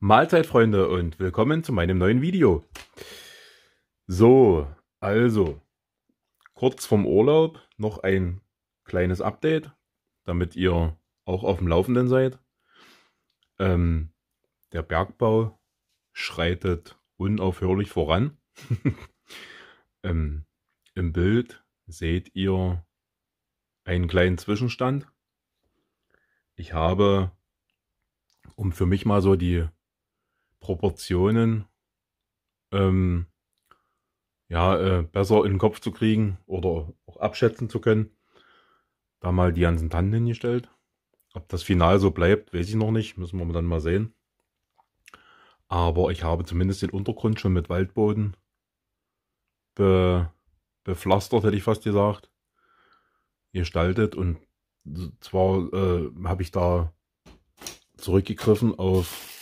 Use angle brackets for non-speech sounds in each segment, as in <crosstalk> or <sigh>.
Mahlzeit, Freunde, und willkommen zu meinem neuen Video. So, also, kurz vom Urlaub noch ein kleines Update, damit ihr auch auf dem Laufenden seid. Ähm, der Bergbau schreitet unaufhörlich voran. <laughs> ähm, Im Bild seht ihr einen kleinen Zwischenstand. Ich habe, um für mich mal so die Proportionen ähm, ja, äh, besser in den Kopf zu kriegen oder auch abschätzen zu können. Da mal die ganzen Tannen hingestellt. Ob das final so bleibt, weiß ich noch nicht. Müssen wir dann mal sehen. Aber ich habe zumindest den Untergrund schon mit Waldboden be bepflastert, hätte ich fast gesagt. Gestaltet. Und zwar äh, habe ich da zurückgegriffen auf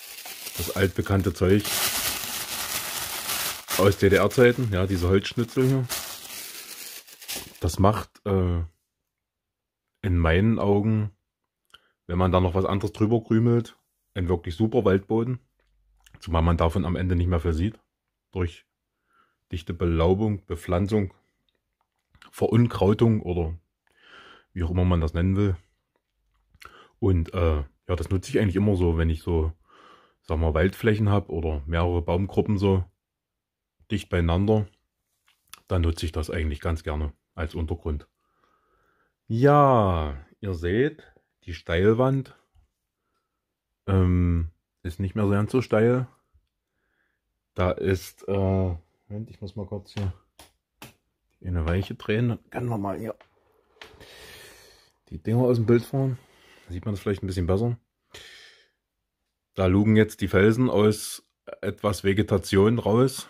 das altbekannte Zeug aus DDR-Zeiten, ja, diese Holzschnitzel hier. Das macht äh, in meinen Augen, wenn man da noch was anderes drüber krümelt, ein wirklich super Waldboden. Zumal man davon am Ende nicht mehr viel sieht. Durch dichte Belaubung, Bepflanzung, Verunkrautung oder wie auch immer man das nennen will. Und äh, ja, das nutze ich eigentlich immer so, wenn ich so sag mal, Waldflächen habe oder mehrere Baumgruppen so dicht beieinander, dann nutze ich das eigentlich ganz gerne als Untergrund. Ja, ihr seht, die Steilwand ähm, ist nicht mehr so ganz so steil. Da ist, äh, Moment, ich muss mal kurz hier eine Weiche drehen, dann können wir mal hier die Dinger aus dem Bild fahren. Da sieht man es vielleicht ein bisschen besser. Da lugen jetzt die Felsen aus etwas Vegetation raus.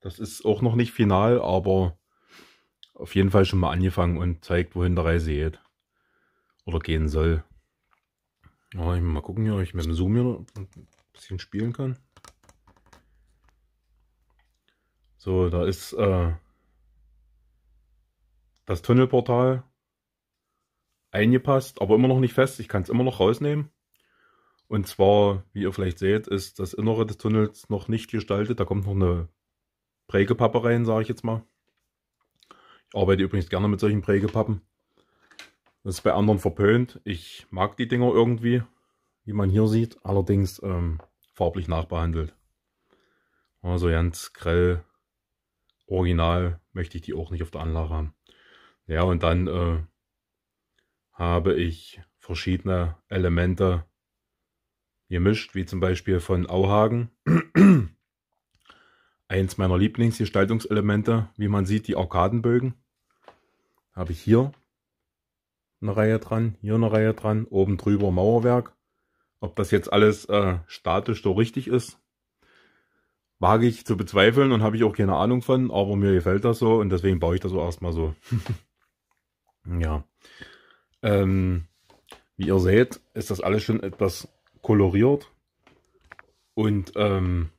Das ist auch noch nicht final, aber auf jeden Fall schon mal angefangen und zeigt, wohin der Reise geht. Oder gehen soll. Ja, ich mal gucken, ob ich mit dem Zoom hier ein bisschen spielen kann. So, da ist äh, das Tunnelportal eingepasst, aber immer noch nicht fest. Ich kann es immer noch rausnehmen. Und zwar, wie ihr vielleicht seht, ist das Innere des Tunnels noch nicht gestaltet. Da kommt noch eine Prägepappe rein, sage ich jetzt mal. Ich arbeite übrigens gerne mit solchen Prägepappen. Das ist bei anderen verpönt. Ich mag die Dinger irgendwie, wie man hier sieht. Allerdings ähm, farblich nachbehandelt. Also ganz grell original möchte ich die auch nicht auf der Anlage haben. Ja, und dann äh, habe ich verschiedene Elemente gemischt, wie zum Beispiel von Auhagen. Eins meiner Lieblingsgestaltungselemente, wie man sieht, die Arkadenbögen. Habe ich hier eine Reihe dran, hier eine Reihe dran, oben drüber Mauerwerk. Ob das jetzt alles äh, statisch so richtig ist, wage ich zu bezweifeln und habe ich auch keine Ahnung von, aber mir gefällt das so und deswegen baue ich das so erstmal so. <laughs> ja. Ähm, wie ihr seht, ist das alles schon etwas koloriert und ähm,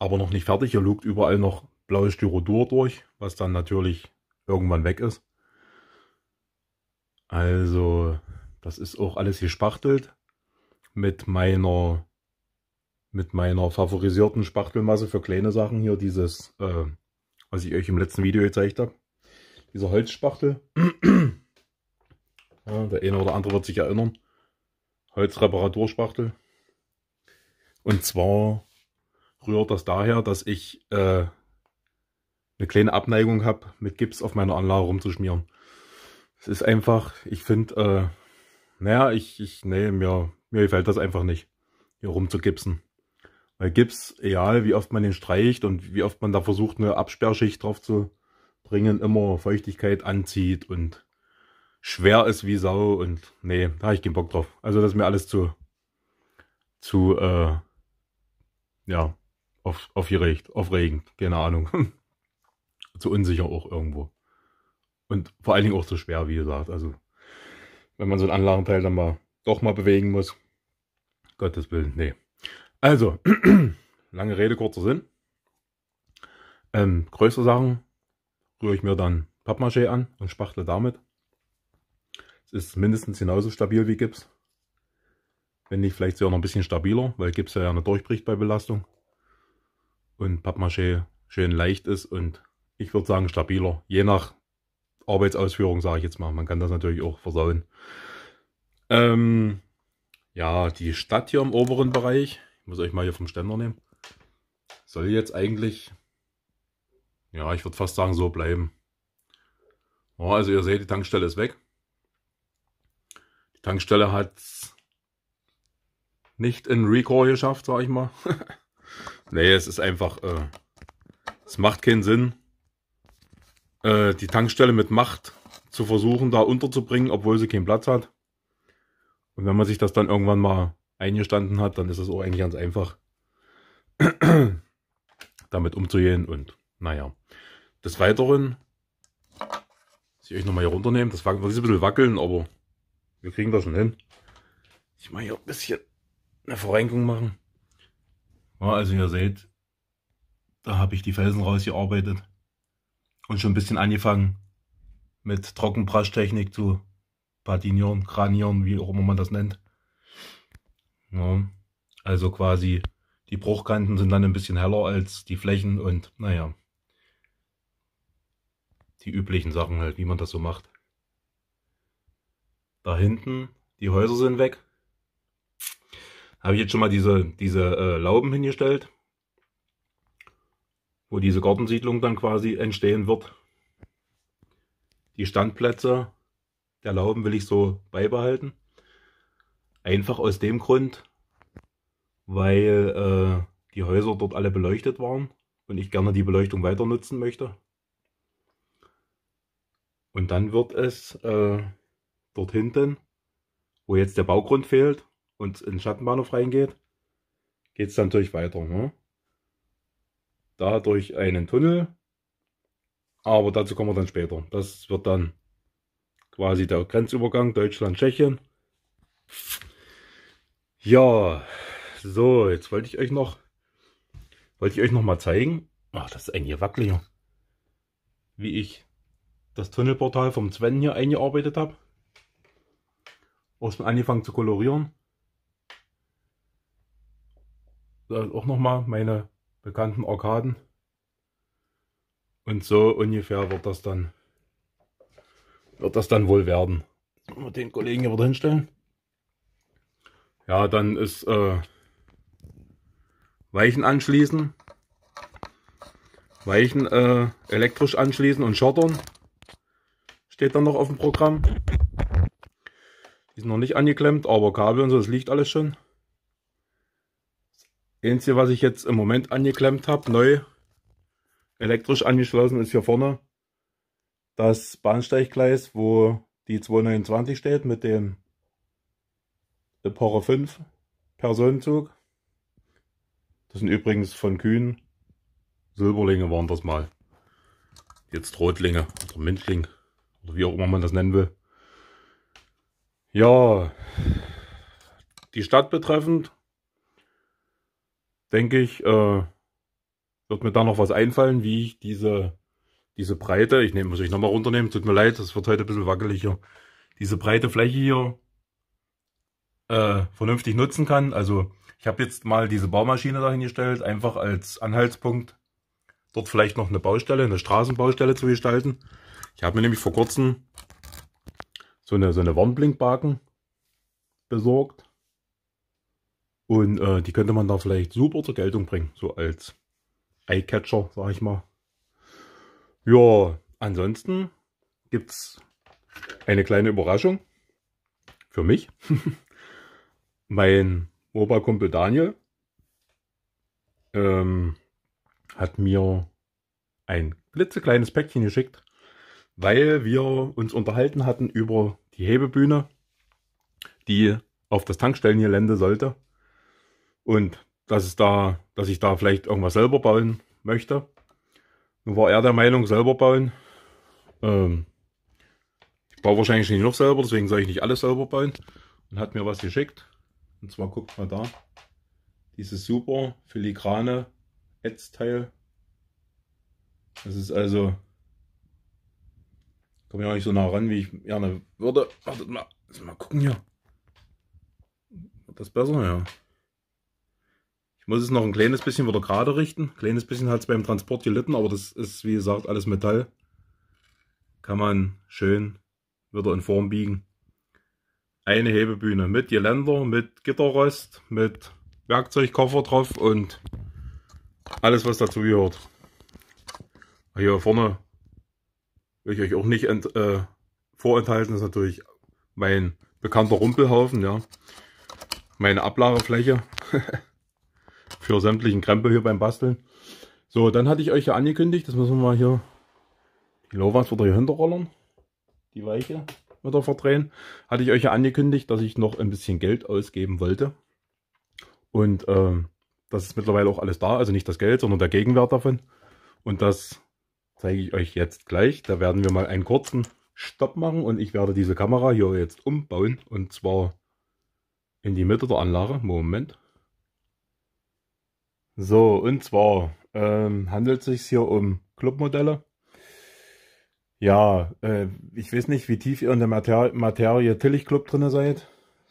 aber noch nicht fertig. Hier lugt überall noch blaues Styrodur durch, was dann natürlich irgendwann weg ist. Also das ist auch alles gespachtelt mit meiner mit meiner favorisierten Spachtelmasse für kleine Sachen hier dieses, äh, was ich euch im letzten Video gezeigt habe, dieser Holzspachtel. <clears throat> ja, der eine oder andere wird sich erinnern. Holzreparaturspachtel. Und zwar rührt das daher, dass ich äh, eine kleine Abneigung habe, mit Gips auf meiner Anlage rumzuschmieren. Es ist einfach, ich finde, äh, naja, ich, ich, nee, mir, mir gefällt das einfach nicht, hier rumzugipsen. Weil Gips, egal wie oft man den streicht und wie oft man da versucht, eine Absperrschicht drauf zu bringen, immer Feuchtigkeit anzieht und schwer ist wie Sau und nee, da habe ich keinen Bock drauf. Also das ist mir alles zu, zu, äh, ja, auf, aufgeregt, aufregend, keine Ahnung. <laughs> zu unsicher auch irgendwo. Und vor allen Dingen auch zu schwer, wie gesagt. Also, wenn man so ein Anlagenteil dann mal doch mal bewegen muss. Gottes Willen, nee. Also, <clears throat> lange Rede, kurzer Sinn. Ähm, größere Sachen rühre ich mir dann Pappmaché an und spachtle damit ist mindestens genauso stabil wie Gips. Wenn nicht, vielleicht sogar noch ein bisschen stabiler, weil Gips ja eine durchbricht bei Belastung. Und Pappmaché schön leicht ist und ich würde sagen stabiler. Je nach Arbeitsausführung, sage ich jetzt mal. Man kann das natürlich auch versauen. Ähm, ja, die Stadt hier im oberen Bereich, ich muss euch mal hier vom Ständer nehmen, soll jetzt eigentlich, ja, ich würde fast sagen, so bleiben. Ja, also ihr seht, die Tankstelle ist weg. Tankstelle hat's nicht in Recall geschafft, sag ich mal. <laughs> nee, es ist einfach, äh, es macht keinen Sinn, äh, die Tankstelle mit Macht zu versuchen, da unterzubringen, obwohl sie keinen Platz hat. Und wenn man sich das dann irgendwann mal eingestanden hat, dann ist es auch eigentlich ganz einfach, <clears throat> damit umzugehen. Und naja, des Weiteren, dass ich euch nochmal hier runternehmen, das war ein bisschen wackeln, aber wir kriegen das schon hin. Ich mal hier ein bisschen eine Verrenkung machen. Ja, also ihr seht, da habe ich die Felsen rausgearbeitet und schon ein bisschen angefangen mit Trockenbraschtechnik zu patinieren, kranieren, wie auch immer man das nennt. Ja, also quasi die Bruchkanten sind dann ein bisschen heller als die Flächen und naja, die üblichen Sachen halt, wie man das so macht. Da hinten, die Häuser sind weg. Habe ich jetzt schon mal diese, diese äh, Lauben hingestellt, wo diese Gartensiedlung dann quasi entstehen wird. Die Standplätze der Lauben will ich so beibehalten. Einfach aus dem Grund, weil äh, die Häuser dort alle beleuchtet waren und ich gerne die Beleuchtung weiter nutzen möchte. Und dann wird es äh, dort hinten, wo jetzt der Baugrund fehlt und in den Schattenbahnhof reingeht, geht es dann natürlich weiter. Ne? Da durch einen Tunnel. Aber dazu kommen wir dann später. Das wird dann quasi der Grenzübergang Deutschland-Tschechien. Ja, so, jetzt wollte ich euch noch, wollte ich euch noch mal zeigen. Ach, das ist ein Gewackel hier. Wie ich das Tunnelportal vom Sven hier eingearbeitet habe aus angefangen zu kolorieren. Da auch nochmal meine bekannten Arkaden. Und so ungefähr wird das dann, wird das dann wohl werden. Den Kollegen hier wieder hinstellen. Ja, dann ist äh, Weichen anschließen. Weichen äh, elektrisch anschließen und schottern. Steht dann noch auf dem Programm. Ist noch nicht angeklemmt, aber Kabel und so, das liegt alles schon. Das Einzige, was ich jetzt im Moment angeklemmt habe, neu elektrisch angeschlossen, ist hier vorne das Bahnsteiggleis, wo die 229 steht mit dem Epoche 5 Personenzug. Das sind übrigens von Kühn. Silberlinge waren das mal. Jetzt Rotlinge oder Mintling oder wie auch immer man das nennen will. Ja, die Stadt betreffend, denke ich, äh, wird mir da noch was einfallen, wie ich diese, diese Breite, ich nehme, muss ich nochmal runternehmen, tut mir leid, es wird heute ein bisschen wackeliger, diese breite Fläche hier äh, vernünftig nutzen kann. Also ich habe jetzt mal diese Baumaschine dahingestellt, einfach als Anhaltspunkt, dort vielleicht noch eine Baustelle, eine Straßenbaustelle zu gestalten. Ich habe mir nämlich vor kurzem so eine, so eine Warnblinkbaken besorgt. Und äh, die könnte man da vielleicht super zur Geltung bringen, so als Eyecatcher, sag ich mal. Ja, ansonsten gibt es eine kleine Überraschung für mich. <laughs> mein Oberkumpel Daniel ähm, hat mir ein klitzekleines Päckchen geschickt weil wir uns unterhalten hatten über die Hebebühne, die auf das Tankstellengelände sollte. Und dass es da, dass ich da vielleicht irgendwas selber bauen möchte. Nun war er der Meinung, selber bauen. Ähm, ich baue wahrscheinlich nicht noch selber, deswegen soll ich nicht alles selber bauen. Und hat mir was geschickt. Und zwar guckt mal da. Dieses super filigrane Ätzteil. Das ist also komme ja nicht so nah ran, wie ich gerne würde. Wartet mal, mal gucken hier. Wird das besser? Ja. Ich muss es noch ein kleines bisschen wieder gerade richten. Ein kleines bisschen hat es beim Transport gelitten, aber das ist, wie gesagt, alles Metall. Kann man schön wieder in Form biegen. Eine Hebebühne mit Geländer, mit Gitterrost, mit Werkzeugkoffer drauf und alles, was dazu gehört. Hier vorne will ich euch auch nicht ent, äh, vorenthalten, ist natürlich mein bekannter Rumpelhaufen, ja. Meine Ablagefläche <laughs> für sämtlichen Krempel hier beim Basteln. So, dann hatte ich euch ja angekündigt, das müssen wir mal hier die Lowans wieder hier hinterrollern, die Weiche wieder verdrehen. Hatte ich euch ja angekündigt, dass ich noch ein bisschen Geld ausgeben wollte. Und ähm, das ist mittlerweile auch alles da, also nicht das Geld, sondern der Gegenwert davon. Und das zeige ich euch jetzt gleich. Da werden wir mal einen kurzen Stopp machen und ich werde diese Kamera hier jetzt umbauen und zwar in die Mitte der Anlage. Moment. So, und zwar ähm, handelt es sich hier um Clubmodelle. Ja, äh, ich weiß nicht, wie tief ihr in der Mater Materie Tillich Club drin seid.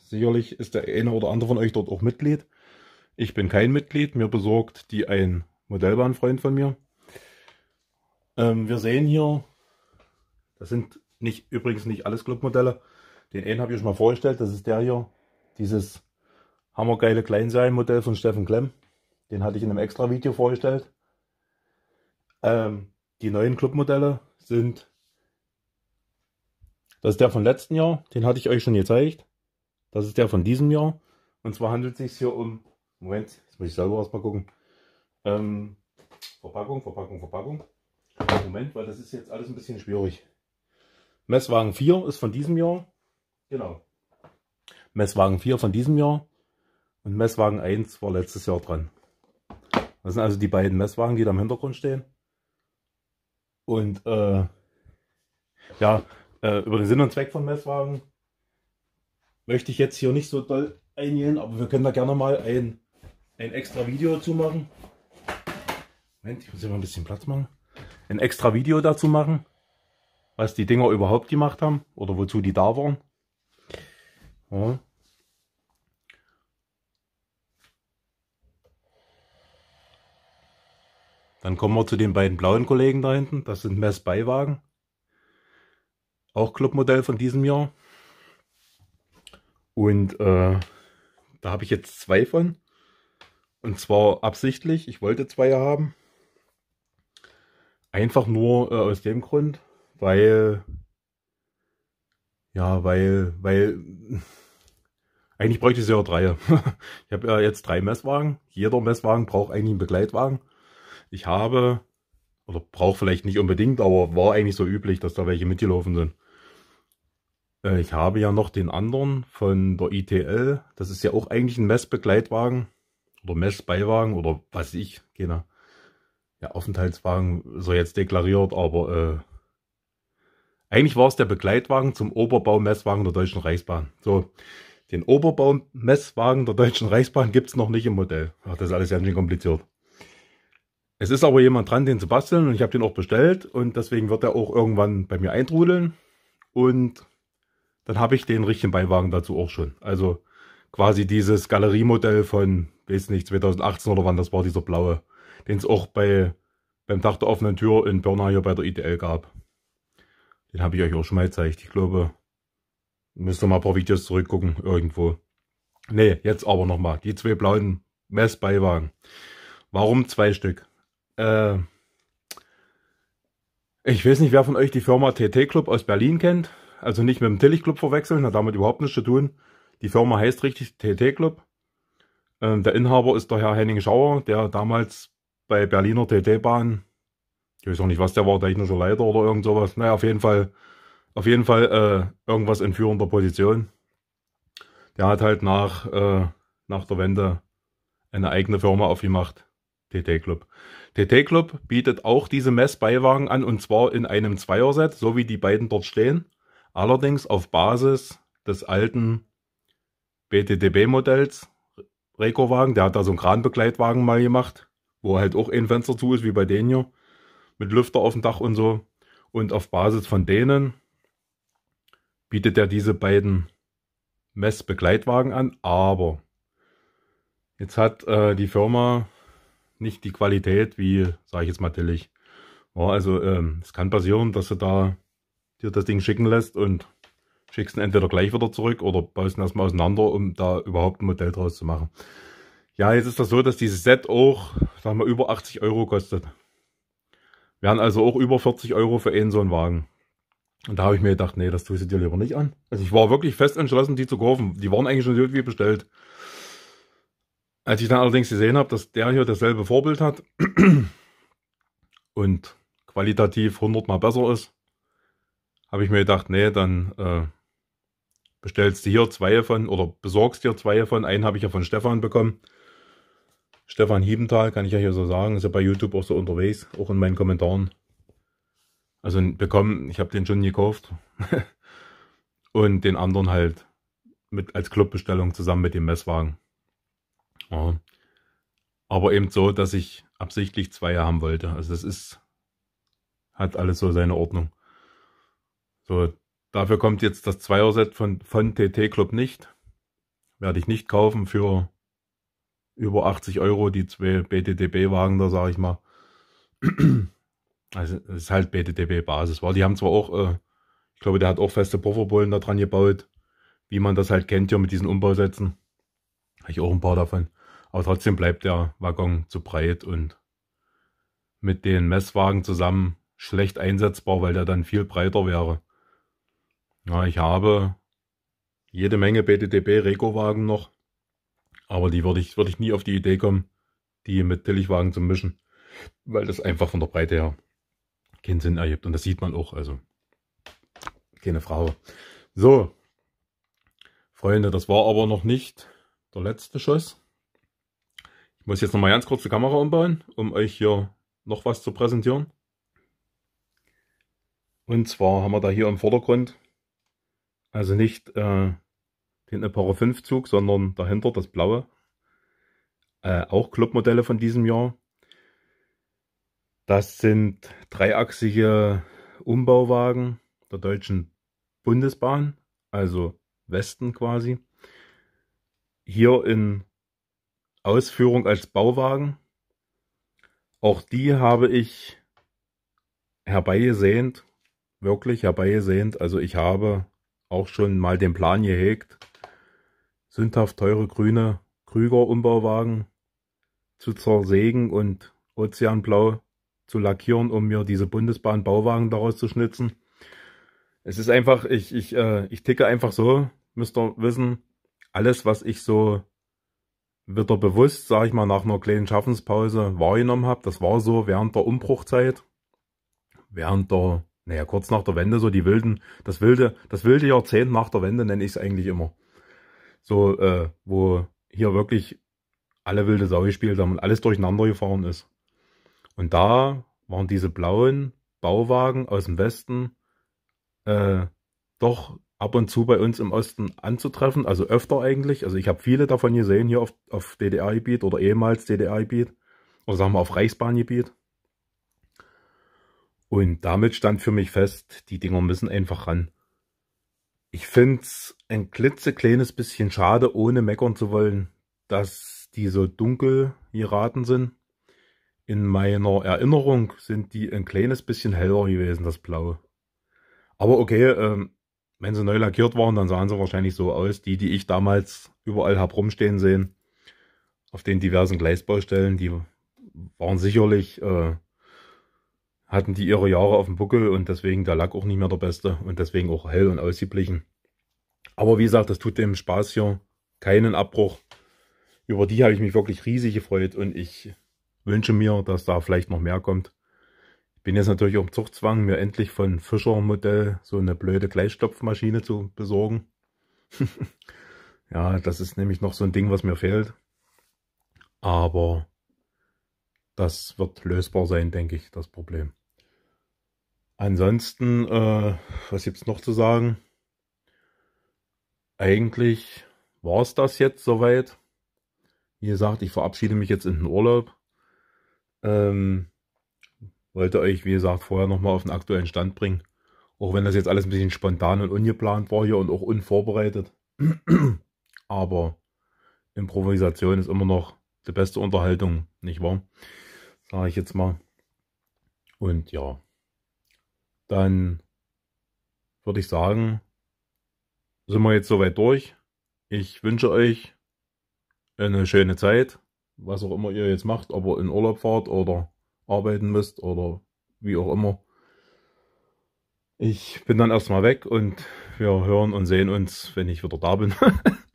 Sicherlich ist der eine oder andere von euch dort auch Mitglied. Ich bin kein Mitglied, mir besorgt die ein Modellbahnfreund von mir. Ähm, wir sehen hier, das sind nicht, übrigens nicht alles Clubmodelle. Den einen habe ich euch mal vorgestellt, das ist der hier. Dieses hammergeile Kleinseilmodell von Steffen Klemm. Den hatte ich in einem extra Video vorgestellt. Ähm, die neuen Clubmodelle sind, das ist der von letzten Jahr, den hatte ich euch schon gezeigt. Das ist der von diesem Jahr. Und zwar handelt es sich hier um, Moment, jetzt muss ich selber erstmal gucken. Ähm, Verpackung, Verpackung, Verpackung. Moment, weil das ist jetzt alles ein bisschen schwierig. Messwagen 4 ist von diesem Jahr. Genau. Messwagen 4 von diesem Jahr. Und Messwagen 1 war letztes Jahr dran. Das sind also die beiden Messwagen, die da im Hintergrund stehen. Und äh, ja, äh, über den Sinn und Zweck von Messwagen möchte ich jetzt hier nicht so doll eingehen, aber wir können da gerne mal ein, ein extra Video zu machen. Moment, ich muss hier mal ein bisschen Platz machen ein extra Video dazu machen, was die Dinger überhaupt gemacht haben oder wozu die da waren. Ja. Dann kommen wir zu den beiden blauen Kollegen da hinten. Das sind Messbeiwagen. Auch Clubmodell von diesem Jahr. Und äh, da habe ich jetzt zwei von. Und zwar absichtlich. Ich wollte zwei haben. Einfach nur äh, aus dem Grund, weil, ja, weil, weil, <laughs> eigentlich bräuchte ich ja drei. <laughs> ich habe ja äh, jetzt drei Messwagen. Jeder Messwagen braucht eigentlich einen Begleitwagen. Ich habe, oder brauche vielleicht nicht unbedingt, aber war eigentlich so üblich, dass da welche mitgelaufen sind. Äh, ich habe ja noch den anderen von der ITL. Das ist ja auch eigentlich ein Messbegleitwagen oder Messbeiwagen oder was ich, genau ja, Aufenthaltswagen so jetzt deklariert, aber äh, eigentlich war es der Begleitwagen zum Oberbaumesswagen der Deutschen Reichsbahn. So, den Oberbaumesswagen der Deutschen Reichsbahn gibt es noch nicht im Modell. Ach, das ist alles ganz schön kompliziert. Es ist aber jemand dran, den zu basteln und ich habe den auch bestellt und deswegen wird er auch irgendwann bei mir eintrudeln und dann habe ich den richtigen Beiwagen dazu auch schon. Also quasi dieses Galeriemodell von, weiß nicht, 2018 oder wann das war, dieser blaue den es auch bei, beim Tag der offenen Tür in Birna hier bei der ITL gab. Den habe ich euch auch schon mal gezeigt. Ich glaube, müsst ihr mal ein paar Videos zurückgucken irgendwo. Nee, jetzt aber nochmal. Die zwei blauen Messbeiwagen. Warum zwei Stück? Äh, ich weiß nicht, wer von euch die Firma TT Club aus Berlin kennt. Also nicht mit dem Tillich Club verwechseln, hat damit überhaupt nichts zu tun. Die Firma heißt richtig TT Club. Ähm, der Inhaber ist der Herr Henning Schauer, der damals bei Berliner TT-Bahn. Ich weiß auch nicht, was der war, technischer Leiter oder irgend sowas. Naja, auf jeden Fall, auf jeden Fall äh, irgendwas in führender Position. Der hat halt nach, äh, nach der Wende eine eigene Firma aufgemacht. TT Club. TT Club bietet auch diese Messbeiwagen an und zwar in einem Zweierset, so wie die beiden dort stehen. Allerdings auf Basis des alten BTTB-Modells Rekowagen. Der hat da so einen Kranbegleitwagen mal gemacht wo halt auch ein Fenster zu ist, wie bei denen hier, mit Lüfter auf dem Dach und so. Und auf Basis von denen bietet er diese beiden Messbegleitwagen an, aber jetzt hat äh, die Firma nicht die Qualität, wie, sage ich jetzt mal, Tillich. Ja, also ähm, es kann passieren, dass du da dir das Ding schicken lässt und schickst ihn entweder gleich wieder zurück oder baust ihn erstmal auseinander, um da überhaupt ein Modell draus zu machen. Ja, jetzt ist das so, dass dieses Set auch, sagen wir, über 80 Euro kostet. Wären also auch über 40 Euro für einen so einen Wagen. Und da habe ich mir gedacht, nee, das tue ich dir lieber nicht an. Also ich war wirklich fest entschlossen, die zu kaufen. Die waren eigentlich schon irgendwie bestellt. Als ich dann allerdings gesehen habe, dass der hier dasselbe Vorbild hat <clears throat> und qualitativ 100 mal besser ist, habe ich mir gedacht, nee, dann äh, bestellst du hier zwei von oder besorgst dir zwei von. Einen habe ich ja von Stefan bekommen. Stefan Hiebenthal, kann ich ja hier so sagen, ist ja bei YouTube auch so unterwegs, auch in meinen Kommentaren. Also bekommen, ich habe den schon gekauft. <laughs> Und den anderen halt mit als Clubbestellung zusammen mit dem Messwagen. Ja. Aber eben so, dass ich absichtlich zwei haben wollte. Also das ist, hat alles so seine Ordnung. So, dafür kommt jetzt das Zweier-Set von, von TT Club nicht. Werde ich nicht kaufen für über 80 Euro, die zwei BTTB-Wagen da, sage ich mal. Also es ist halt BTTB-Basis Weil Die haben zwar auch, äh, ich glaube, der hat auch feste Pufferbullen da dran gebaut, wie man das halt kennt ja mit diesen Umbausätzen. Habe ich auch ein paar davon. Aber trotzdem bleibt der Waggon zu breit und mit den Messwagen zusammen schlecht einsetzbar, weil der dann viel breiter wäre. Ja, ich habe jede Menge BTTB-Reco-Wagen noch. Aber die würde ich, würde ich nie auf die Idee kommen, die mit Tillichwagen zu mischen, weil das einfach von der Breite her keinen Sinn ergibt. Und das sieht man auch, also keine Frage. So, Freunde, das war aber noch nicht der letzte Schuss. Ich muss jetzt nochmal ganz kurz die Kamera umbauen, um euch hier noch was zu präsentieren. Und zwar haben wir da hier im Vordergrund, also nicht äh, den Emperor 5 Zug, sondern dahinter das blaue. Äh, auch Clubmodelle von diesem Jahr. Das sind dreiachsige Umbauwagen der Deutschen Bundesbahn, also Westen quasi. Hier in Ausführung als Bauwagen. Auch die habe ich herbeigesehnt, wirklich herbeigesehnt. Also ich habe auch schon mal den Plan gehegt, sündhaft teure grüne Krüger-Umbauwagen zu zersägen und ozeanblau zu lackieren, um mir diese Bundesbahn-Bauwagen daraus zu schnitzen. Es ist einfach, ich, ich, äh, ich ticke einfach so, müsst ihr wissen, alles, was ich so wieder bewusst, sage ich mal, nach einer kleinen Schaffenspause wahrgenommen habe, das war so während der Umbruchzeit, während der, naja, kurz nach der Wende, so die wilden, das wilde, das wilde Jahrzehnt nach der Wende nenne ich es eigentlich immer so, äh, wo hier wirklich alle wilde Sau gespielt haben und alles durcheinander gefahren ist. Und da waren diese blauen Bauwagen aus dem Westen äh, doch ab und zu bei uns im Osten anzutreffen, also öfter eigentlich. Also ich habe viele davon gesehen hier auf, auf DDR-Gebiet oder ehemals DDR-Gebiet oder sagen wir auf Reichsbahngebiet. Und damit stand für mich fest, die Dinger müssen einfach ran. Ich find's ein klitzekleines bisschen schade, ohne meckern zu wollen, dass die so dunkel geraten sind. In meiner Erinnerung sind die ein kleines bisschen heller gewesen, das Blau. Aber okay, ähm, wenn sie neu lackiert waren, dann sahen sie wahrscheinlich so aus. Die, die ich damals überall hab rumstehen sehen, auf den diversen Gleisbaustellen, die waren sicherlich äh, hatten die ihre Jahre auf dem Buckel und deswegen der Lack auch nicht mehr der beste und deswegen auch hell und ausgeblichen. Aber wie gesagt, das tut dem Spaß hier keinen Abbruch. Über die habe ich mich wirklich riesig gefreut und ich wünsche mir, dass da vielleicht noch mehr kommt. Ich bin jetzt natürlich auch im Zuchtzwang, mir endlich von Fischer Modell so eine blöde Gleichstopfmaschine zu besorgen. <laughs> ja, das ist nämlich noch so ein Ding, was mir fehlt. Aber das wird lösbar sein, denke ich, das Problem. Ansonsten, äh, was es noch zu sagen? Eigentlich war es das jetzt soweit. Wie gesagt, ich verabschiede mich jetzt in den Urlaub. Ähm, wollte euch, wie gesagt, vorher nochmal auf den aktuellen Stand bringen. Auch wenn das jetzt alles ein bisschen spontan und ungeplant war hier und auch unvorbereitet. <clears throat> Aber Improvisation ist immer noch die beste Unterhaltung, nicht wahr? Sage ich jetzt mal. Und ja, dann würde ich sagen, sind wir jetzt soweit durch. Ich wünsche euch eine schöne Zeit, was auch immer ihr jetzt macht, ob ihr in Urlaub fahrt oder arbeiten müsst oder wie auch immer. Ich bin dann erstmal weg und wir hören und sehen uns, wenn ich wieder da bin.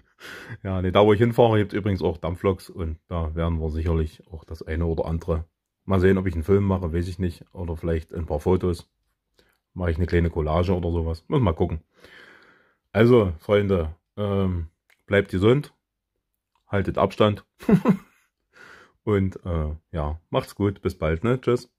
<laughs> ja, nee, da wo ich hinfahre, gibt es übrigens auch Dampfloks und da werden wir sicherlich auch das eine oder andere. Mal sehen, ob ich einen Film mache, weiß ich nicht. Oder vielleicht ein paar Fotos mache ich eine kleine Collage oder sowas. Muss mal gucken. Also, Freunde, ähm, bleibt gesund, haltet Abstand <laughs> und äh, ja, macht's gut, bis bald, ne? Tschüss.